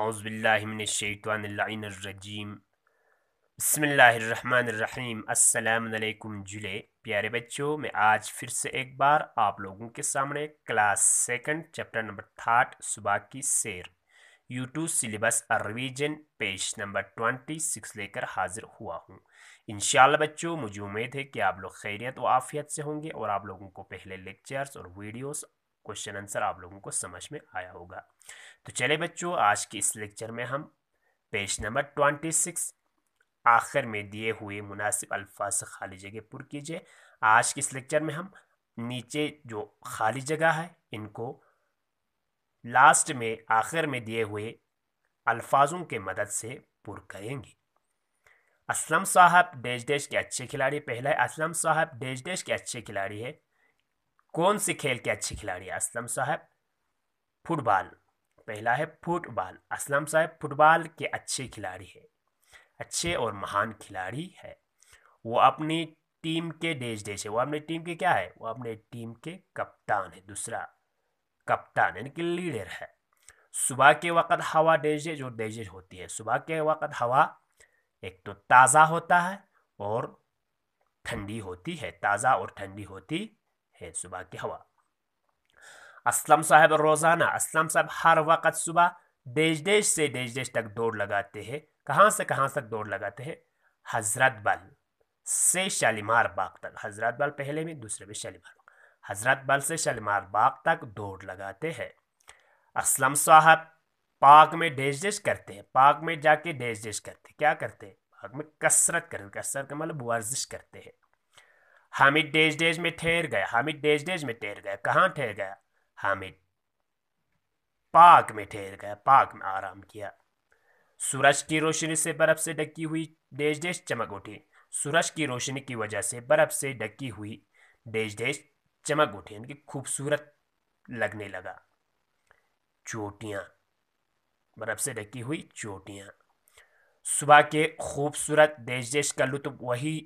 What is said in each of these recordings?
اعوذ باللہ من الشیطان اللعین الرجیم بسم اللہ الرحمن الرحیم السلام علیکم جلے پیارے بچوں میں آج پھر سے ایک بار آپ لوگوں کے سامنے class second chapter number thought صبح کی سیر یو ٹیوب سلیبس ارویجن پیش نمبر ٹوانٹی سکس لے کر حاضر ہوا ہوں انشاءاللہ بچوں مجھے امید ہے کہ آپ لوگ خیریت و عافیت سے ہوں گے اور آپ لوگوں کو پہلے لیکچرز اور ویڈیوز کوشچن آنسر آپ لوگوں کو سمجھ میں آیا ہوگا تو چلے بچوں آج کے اس لیکچر میں ہم پیج نمبر ٹوانٹی سکس آخر میں دیے ہوئے مناسب الفاظ سے خالی جگہ پر کیجیے آج کے اس لیکچر میں ہم نیچے جو خالی جگہ ہے ان کو لاسٹ میں آخر میں دیے ہوئے الفاظوں کے مدد سے پر کریں گے اسلم صاحب ڈیش ڈیش کے اچھے کھلاڑی پہلا ہے اسلم صاحب ڈیش ڈیج کے اچھے کھلاڑی ہے کون سے کھیل کے اچھے کھلاڑی ہیں اسلم صاحب فٹ بال پہلا ہے فٹ بال اسلم صاحب فٹ بال کے اچھے کھلاڑی ہے اچھے اور مہان کھلاڑی ہے وہ اپنی ٹیم کے ڈیش ڈیش ہے وہ اپنے ٹیم کے کیا ہے وہ اپنے ٹیم کے کپتان ہے دوسرا کپتان یعنی کہ لیڈر ہے صبح کے وقت ہوا ڈیج ڈیج اور ڈیجیز ہوتی ہے صبح کے وقت ہوا ایک تو تازہ ہوتا ہے اور ٹھنڈی ہوتی ہے تازہ اور ٹھنڈی ہوتی ہے صبح کی ہوا اسلم صاحب روزانہ اسلم صاحب ہر وقت صبح دیش دیش سے دیش دیش تک دوڑ لگاتے ہیں کہاں سے کہاں تک دوڑ لگاتے ہیں حضرت بل سے شالیمار باغ تک حضرت بل پہلے میں دوسرے میں شالیمار باغ حضرت بل سے شالیمار باغ تک دوڑ لگاتے ہیں اسلم صاحب پاک میں دیش دیش کرتے ہیں پاک میں جا کے دیش دیش کرتے کیا کرتے پاک میں کرتے ورزش کرتے ہیں حامد ڈیز میں ٹھہر گیا حامد ڈیز ڈیز میں ٹھہر گیا کہاں ٹھہر گیا حامد پاک میں ٹھہر گیا پاک میں آرام کیا سورج کی روشنی سے برف سے ڈکی ہوئی ڈیج ڈیش چمک اٹھی سورج کی روشنی کی وجہ سے برف سے ڈکی ہوئی ڈیج ڈیش چمک اٹھی ان یعنی کی خوبصورت لگنے لگا چوٹیاں برف سے ڈکی ہوئی چوٹیاں صبح کے خوبصورت دیش دیش کا لطف وہی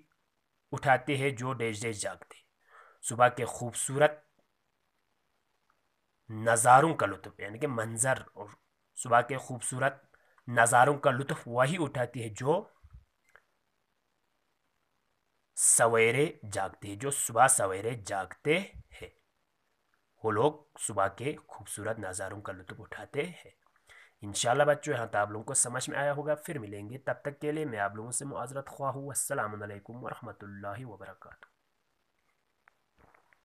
اٹھاتے ہیں جو ڈیج ڈیج جاگتے صبح کے خوبصورت نظاروں کا لطف یعنی کہ منظر اور صبح کے خوبصورت نظاروں کا لطف وہی اٹھاتی ہے جو سویرے جاگتے ہیں جو صبح سویرے جاگتے ہیں وہ لوگ صبح کے خوبصورت نظاروں کا لطف اٹھاتے ہیں انشاءاللہ بچو یہاں بچوں یہاں لوگوں کو سمجھ میں آیا ہوگا پھر ملیں گے تب تک کے لیے میں آپ لوگوں سے معذرت خواہ ہوں السلام علیکم ورحمۃ اللہ وبرکاتہ